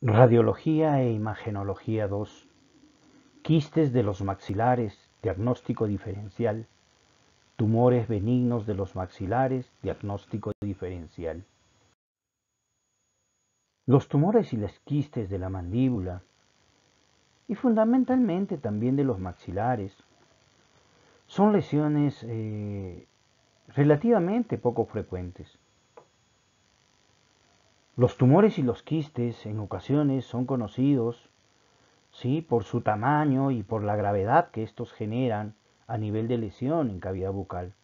Radiología e imagenología 2. Quistes de los maxilares, diagnóstico diferencial. Tumores benignos de los maxilares, diagnóstico diferencial. Los tumores y las quistes de la mandíbula y fundamentalmente también de los maxilares son lesiones eh, relativamente poco frecuentes los tumores y los quistes en ocasiones son conocidos ¿sí? por su tamaño y por la gravedad que estos generan a nivel de lesión en cavidad bucal.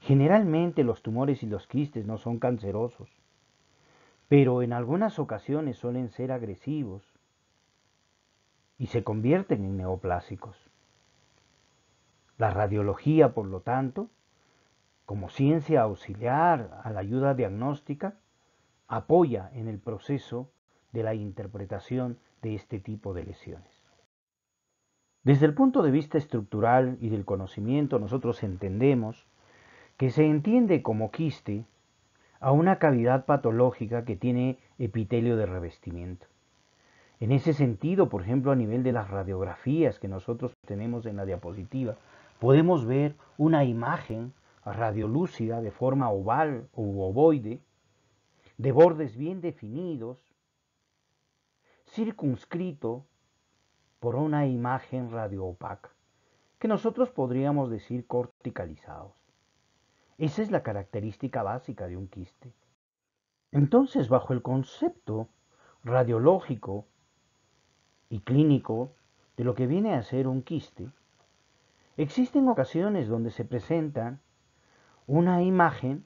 Generalmente los tumores y los quistes no son cancerosos, pero en algunas ocasiones suelen ser agresivos y se convierten en neoplásicos. La radiología, por lo tanto, como ciencia auxiliar a la ayuda diagnóstica, apoya en el proceso de la interpretación de este tipo de lesiones. Desde el punto de vista estructural y del conocimiento, nosotros entendemos que se entiende como quiste a una cavidad patológica que tiene epitelio de revestimiento. En ese sentido, por ejemplo, a nivel de las radiografías que nosotros tenemos en la diapositiva, podemos ver una imagen radiolúcida de forma oval u ovoide, de bordes bien definidos, circunscrito por una imagen radioopaca, que nosotros podríamos decir corticalizados. Esa es la característica básica de un quiste. Entonces, bajo el concepto radiológico y clínico de lo que viene a ser un quiste, existen ocasiones donde se presentan una imagen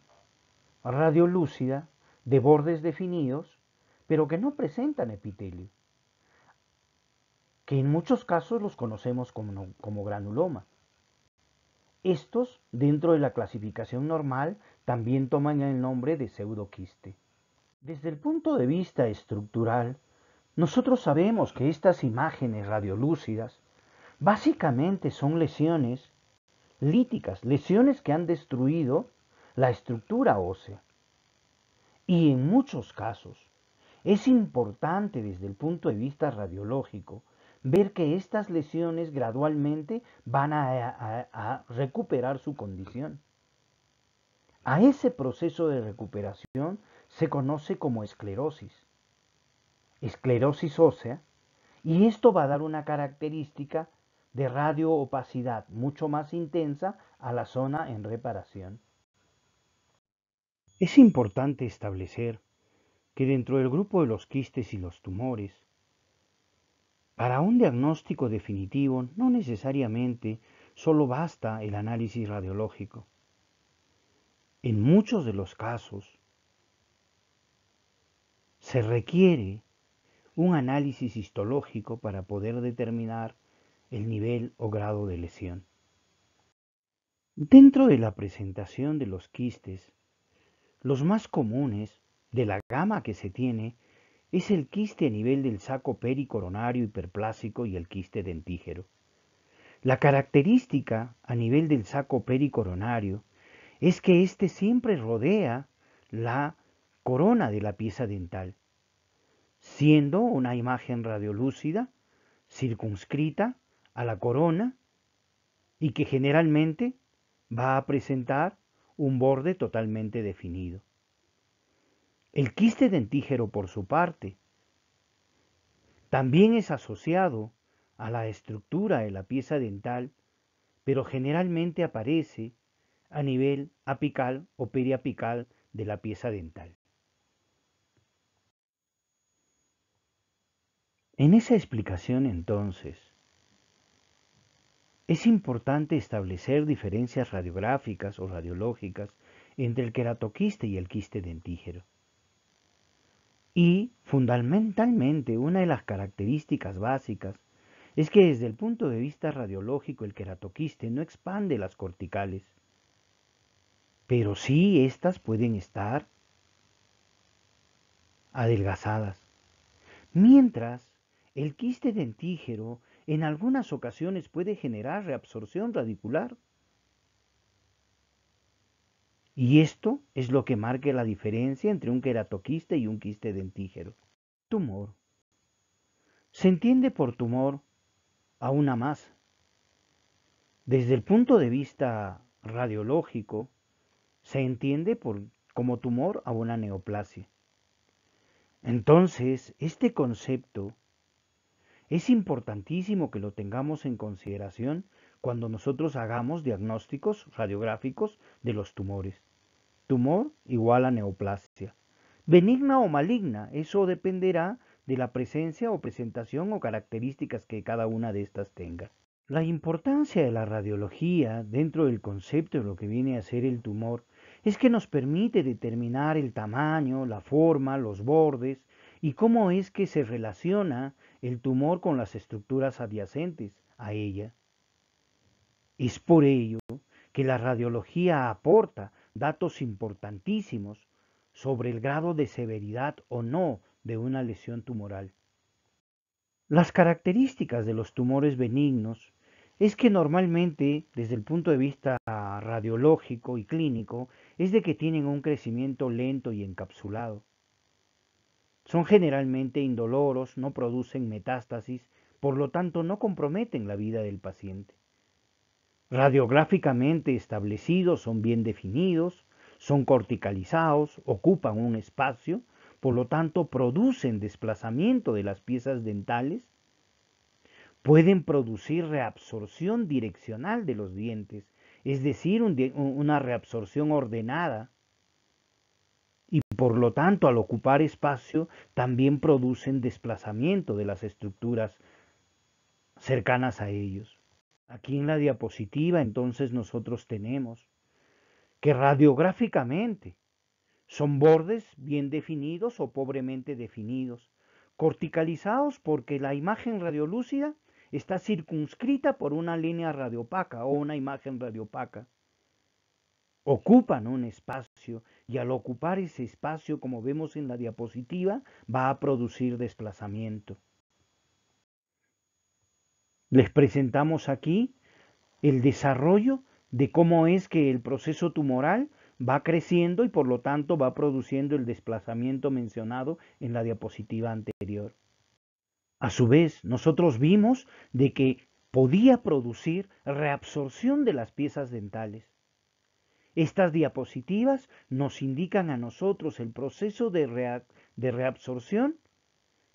radiolúcida de bordes definidos, pero que no presentan epitelio, que en muchos casos los conocemos como, granuloma. Estos, dentro de la clasificación normal, también toman el nombre de pseudoquiste. Desde el punto de vista estructural, nosotros sabemos que estas imágenes radiolúcidas básicamente son lesiones líticas, lesiones que han destruido la estructura ósea. Y en muchos casos es importante desde el punto de vista radiológico ver que estas lesiones gradualmente van a, recuperar su condición. A ese proceso de recuperación se conoce como esclerosis, esclerosis ósea, y esto va a dar una característica de radioopacidad mucho más intensa a la zona en reparación. Es importante establecer que dentro del grupo de los quistes y los tumores, para un diagnóstico definitivo no necesariamente solo basta el análisis radiológico. En muchos de los casos, se requiere un análisis histológico para poder determinar el nivel o grado de lesión. Dentro de la presentación de los quistes, los más comunes de la gama que se tiene es el quiste a nivel del saco pericoronario hiperplásico y el quiste dentígero. La característica a nivel del saco pericoronario es que éste siempre rodea la corona de la pieza dental, siendo una imagen radiolúcida, circunscrita a la corona y que generalmente va a presentar un borde totalmente definido. El quiste dentígero, por su parte, también es asociado a la estructura de la pieza dental, pero generalmente aparece a nivel apical o periapical de la pieza dental. En esa explicación entonces, es importante establecer diferencias radiográficas o radiológicas entre el queratoquiste y el quiste dentígero. Y, fundamentalmente, una de las características básicas es que desde el punto de vista radiológico el queratoquiste no expande las corticales, pero sí estas pueden estar adelgazadas. Mientras, el quiste dentígero en algunas ocasiones puede generar reabsorción radicular. Y esto es lo que marca la diferencia entre un queratoquiste y un quiste dentígero. Tumor. Se entiende por tumor a una masa. Desde el punto de vista radiológico, se entiende por, como tumor a una neoplasia. Entonces, este concepto es importantísimo que lo tengamos en consideración cuando nosotros hagamos diagnósticos radiográficos de los tumores. Tumor igual a neoplasia. Benigna o maligna, eso dependerá de la presencia o presentación o características que cada una de estas tenga. La importancia de la radiología dentro del concepto de lo que viene a ser el tumor es que nos permite determinar el tamaño, la forma, los bordes, y cómo es que se relaciona el tumor con las estructuras adyacentes a ella. Es por ello que la radiología aporta datos importantísimos sobre el grado de severidad o no de una lesión tumoral. Las características de los tumores benignos es que normalmente, desde el punto de vista radiológico y clínico, es de que tienen un crecimiento lento y encapsulado. Son generalmente indoloros, no producen metástasis, por lo tanto no comprometen la vida del paciente. Radiográficamente establecidos, son bien definidos, son corticalizados, ocupan un espacio, por lo tanto producen desplazamiento de las piezas dentales, pueden producir reabsorción direccional de los dientes, es decir, una reabsorción ordenada, y por lo tanto al ocupar espacio también producen desplazamiento de las estructuras cercanas a ellos. Aquí en la diapositiva entonces nosotros tenemos que radiográficamente son bordes bien definidos o pobremente definidos, corticalizados porque la imagen radiolúcida está circunscrita por una línea radiopaca o una imagen radiopaca ocupan un espacio y al ocupar ese espacio, como vemos en la diapositiva, va a producir desplazamiento. Les presentamos aquí el desarrollo de cómo es que el proceso tumoral va creciendo y por lo tanto va produciendo el desplazamiento mencionado en la diapositiva anterior. A su vez, nosotros vimos de que podía producir reabsorción de las piezas dentales. Estas diapositivas nos indican a nosotros el proceso de, reabsorción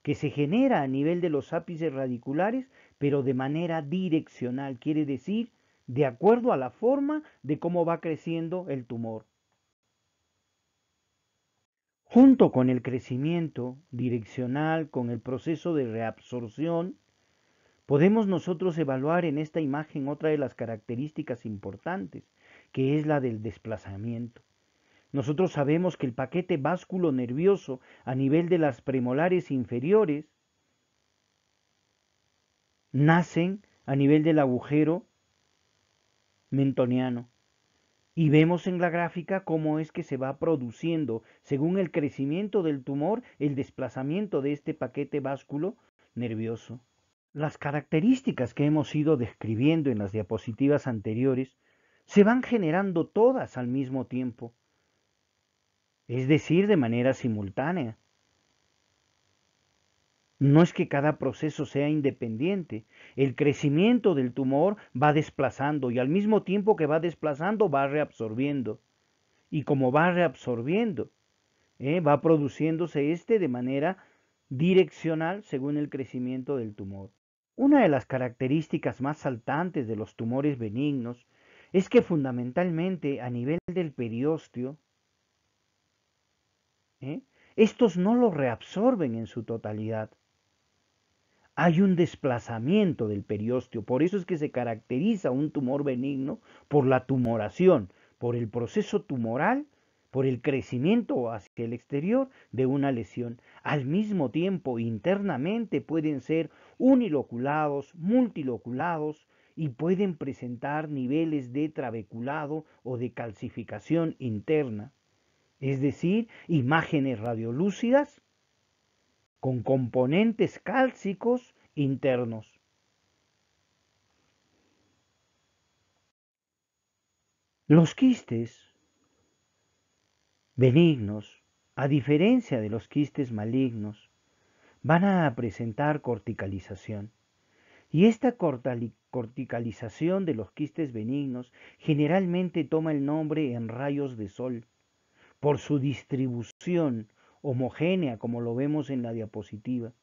que se genera a nivel de los ápices radiculares, pero de manera direccional, quiere decir, de acuerdo a la forma de cómo va creciendo el tumor. Junto con el crecimiento direccional, con el proceso de reabsorción, podemos nosotros evaluar en esta imagen otra de las características importantes, que es la del desplazamiento. Nosotros sabemos que el paquete básculo nervioso a nivel de las premolares inferiores nacen a nivel del agujero mentoniano. Y vemos en la gráfica cómo es que se va produciendo, según el crecimiento del tumor, el desplazamiento de este paquete básculo nervioso. Las características que hemos ido describiendo en las diapositivas anteriores se van generando todas al mismo tiempo, es decir, de manera simultánea. No es que cada proceso sea independiente. El crecimiento del tumor va desplazando y al mismo tiempo que va desplazando va reabsorbiendo. Y como va reabsorbiendo, ¿eh? va produciéndose este de manera direccional según el crecimiento del tumor. Una de las características más saltantes de los tumores benignos es que fundamentalmente a nivel del periósteo, ¿eh? estos no lo reabsorben en su totalidad. Hay un desplazamiento del periósteo, por eso es que se caracteriza un tumor benigno por la tumoración, por el proceso tumoral, por el crecimiento hacia el exterior de una lesión. Al mismo tiempo, internamente pueden ser uniloculados, multiloculados, y pueden presentar niveles de trabeculado o de calcificación interna, es decir, imágenes radiolúcidas con componentes cálcicos internos. Los quistes benignos, a diferencia de los quistes malignos, van a presentar corticalización. Y esta corticalización de los quistes benignos generalmente toma el nombre en rayos de sol. Por su distribución homogénea, como lo vemos en la diapositiva.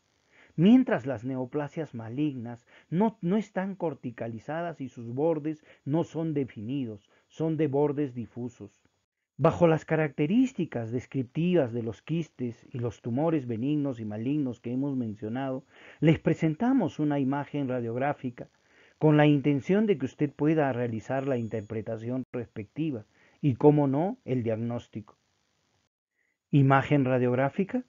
Mientras las neoplasias malignas no, no están corticalizadas y sus bordes no son definidos, son de bordes difusos. Bajo las características descriptivas de los quistes y los tumores benignos y malignos que hemos mencionado, les presentamos una imagen radiográfica con la intención de que usted pueda realizar la interpretación respectiva y, cómo no, el diagnóstico. Imagen radiográfica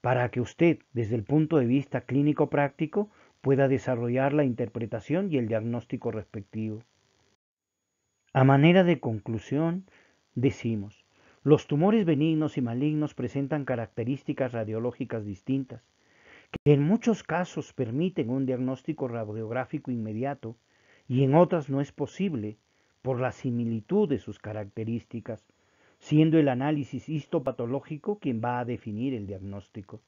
para que usted, desde el punto de vista clínico práctico, pueda desarrollar la interpretación y el diagnóstico respectivo. A manera de conclusión, decimos, los tumores benignos y malignos presentan características radiológicas distintas, que en muchos casos permiten un diagnóstico radiográfico inmediato y en otras no es posible por la similitud de sus características, siendo el análisis histopatológico quien va a definir el diagnóstico.